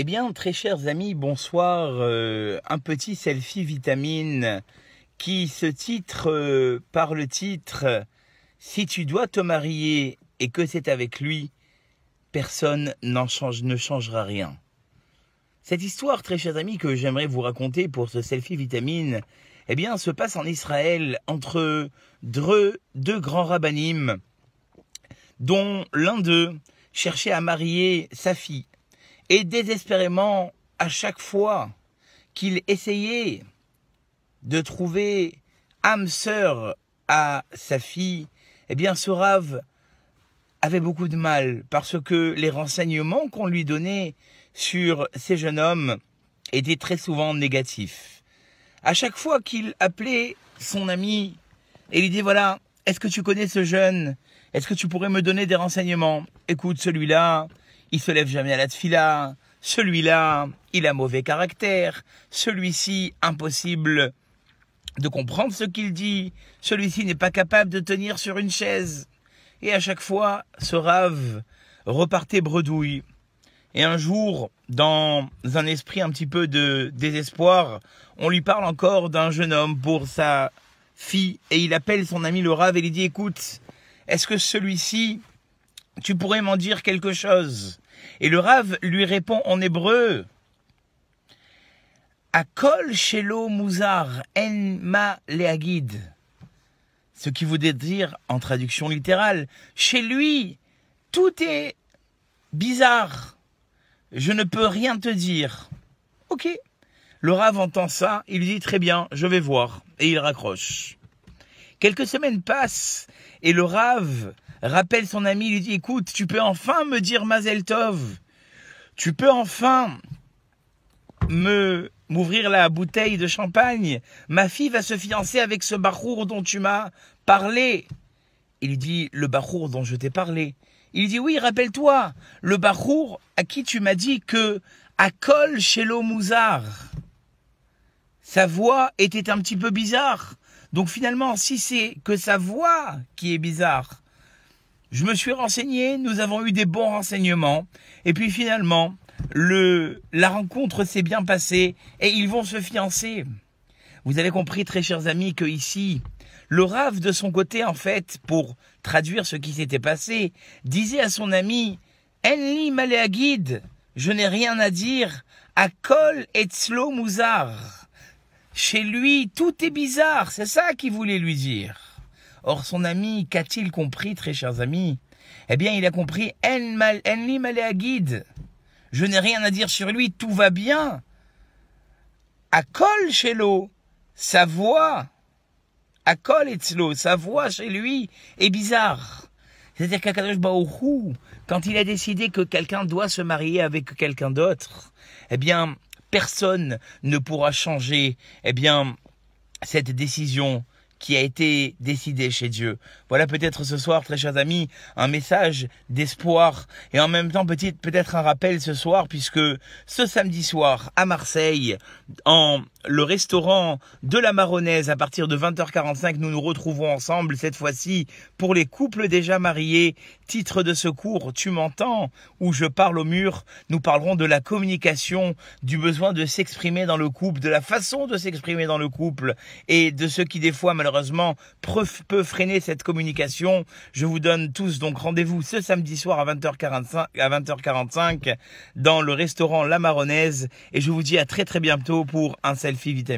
Eh bien, très chers amis, bonsoir. Euh, un petit selfie vitamine qui se titre euh, par le titre Si tu dois te marier et que c'est avec lui, personne change, ne changera rien. Cette histoire, très chers amis, que j'aimerais vous raconter pour ce selfie vitamine, eh bien, se passe en Israël entre deux, deux grands rabbinim, dont l'un d'eux cherchait à marier sa fille et désespérément, à chaque fois qu'il essayait de trouver âme sœur à sa fille, eh bien ce rave avait beaucoup de mal parce que les renseignements qu'on lui donnait sur ces jeunes hommes étaient très souvent négatifs. À chaque fois qu'il appelait son ami et lui disait voilà, est-ce que tu connais ce jeune Est-ce que tu pourrais me donner des renseignements Écoute, celui-là, il se lève jamais à la tfila, celui-là, il a mauvais caractère, celui-ci, impossible de comprendre ce qu'il dit, celui-ci n'est pas capable de tenir sur une chaise. Et à chaque fois, ce rave repartait bredouille. Et un jour, dans un esprit un petit peu de désespoir, on lui parle encore d'un jeune homme pour sa fille, et il appelle son ami le rave et lui dit, écoute, est-ce que celui-ci tu pourrais m'en dire quelque chose Et le rave lui répond en hébreu Akol shelo muzar en ma leagid. Ce qui voudrait dire, en traduction littérale, chez lui, tout est bizarre. Je ne peux rien te dire. Ok. Le rave entend ça, il dit très bien, je vais voir. Et il raccroche. Quelques semaines passent et le rave rappelle son ami, lui dit, écoute, tu peux enfin me dire Mazeltov, Tu peux enfin me m'ouvrir la bouteille de champagne. Ma fille va se fiancer avec ce barour dont tu m'as parlé. Il dit, le barour dont je t'ai parlé. Il dit, oui, rappelle-toi, le barour à qui tu m'as dit que, à col chez Mouzar, sa voix était un petit peu bizarre. Donc finalement, si c'est que sa voix qui est bizarre, je me suis renseigné, nous avons eu des bons renseignements. Et puis finalement, le, la rencontre s'est bien passée et ils vont se fiancer. Vous avez compris, très chers amis, que ici, le rave de son côté, en fait, pour traduire ce qui s'était passé, disait à son ami, Enli Maléagide, je n'ai rien à dire, à Kol Etzlo Mouzar. Chez lui, tout est bizarre, c'est ça qu'il voulait lui dire. Or son ami, qu'a-t-il compris, très chers amis Eh bien, il a compris En mal, guide. Je n'ai rien à dire sur lui, tout va bien. col, chez l'eau, sa voix, col et sa voix chez lui est bizarre. C'est-à-dire qu'Akadosh quand il a décidé que quelqu'un doit se marier avec quelqu'un d'autre, eh bien, personne ne pourra changer, eh bien, cette décision qui a été décidé chez Dieu. Voilà peut-être ce soir, très chers amis, un message d'espoir et en même temps peut-être un rappel ce soir puisque ce samedi soir à Marseille, en le restaurant de la Maronnaise à partir de 20h45. Nous nous retrouvons ensemble cette fois-ci pour les couples déjà mariés. Titre de secours tu m'entends ou je parle au mur, nous parlerons de la communication, du besoin de s'exprimer dans le couple, de la façon de s'exprimer dans le couple et de ce qui des fois malheureusement peut freiner cette communication. Je vous donne tous donc rendez-vous ce samedi soir à 20h45, à 20h45 dans le restaurant La Maronnaise et je vous dis à très très bientôt pour un selfie multivitamines.